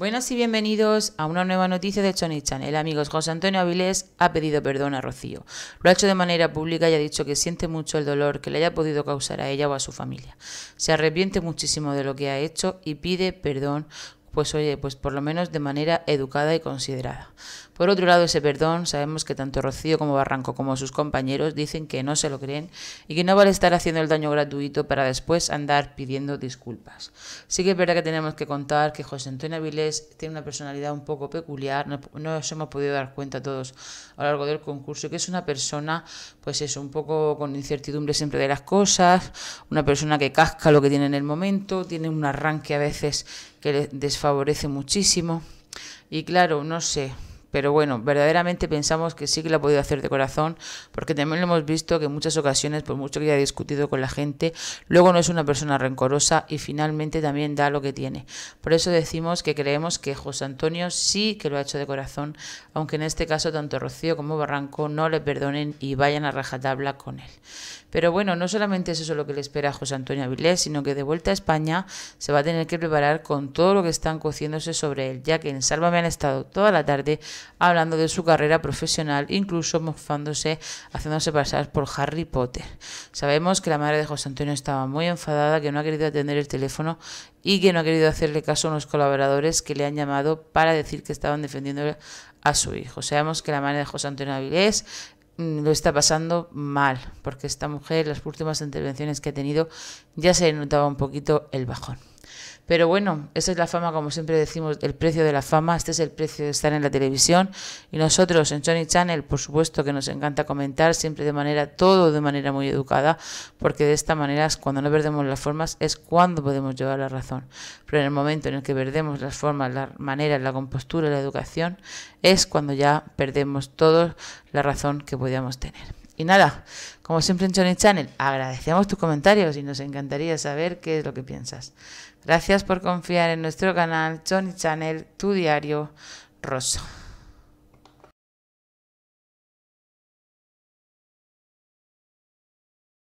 Buenas y bienvenidos a una nueva noticia de Chan. El amigo José Antonio Avilés ha pedido perdón a Rocío. Lo ha hecho de manera pública y ha dicho que siente mucho el dolor que le haya podido causar a ella o a su familia. Se arrepiente muchísimo de lo que ha hecho y pide perdón, pues oye, pues por lo menos de manera educada y considerada. Por otro lado, ese perdón, sabemos que tanto Rocío como Barranco como sus compañeros dicen que no se lo creen y que no vale estar haciendo el daño gratuito para después andar pidiendo disculpas. Sí que es verdad que tenemos que contar que José Antonio Avilés tiene una personalidad un poco peculiar, no, nos hemos podido dar cuenta todos a lo largo del concurso, que es una persona, pues es un poco con incertidumbre siempre de las cosas, una persona que casca lo que tiene en el momento, tiene un arranque a veces que le desfavorece muchísimo. Y claro, no sé, pero bueno, verdaderamente pensamos que sí que lo ha podido hacer de corazón, porque también lo hemos visto que en muchas ocasiones, por mucho que haya discutido con la gente, luego no es una persona rencorosa y finalmente también da lo que tiene. Por eso decimos que creemos que José Antonio sí que lo ha hecho de corazón, aunque en este caso tanto Rocío como Barranco no le perdonen y vayan a rajatabla con él. Pero bueno, no solamente es eso lo que le espera a José Antonio Avilés, sino que de vuelta a España se va a tener que preparar con todo lo que están cociéndose sobre él, ya que en me han estado toda la tarde hablando de su carrera profesional, incluso mofándose, haciéndose pasar por Harry Potter. Sabemos que la madre de José Antonio estaba muy enfadada, que no ha querido atender el teléfono y que no ha querido hacerle caso a unos colaboradores que le han llamado para decir que estaban defendiendo a su hijo. Sabemos que la madre de José Antonio Avilés mm, lo está pasando mal, porque esta mujer, las últimas intervenciones que ha tenido, ya se le notaba un poquito el bajón. Pero bueno, esa es la fama, como siempre decimos, el precio de la fama, este es el precio de estar en la televisión y nosotros en Sony Channel, por supuesto que nos encanta comentar siempre de manera, todo de manera muy educada, porque de esta manera es cuando no perdemos las formas, es cuando podemos llevar la razón. Pero en el momento en el que perdemos las formas, las maneras, la compostura, la educación, es cuando ya perdemos toda la razón que podíamos tener. Y nada, como siempre en Johnny Channel, agradecemos tus comentarios y nos encantaría saber qué es lo que piensas. Gracias por confiar en nuestro canal Johnny Channel, tu diario rosa.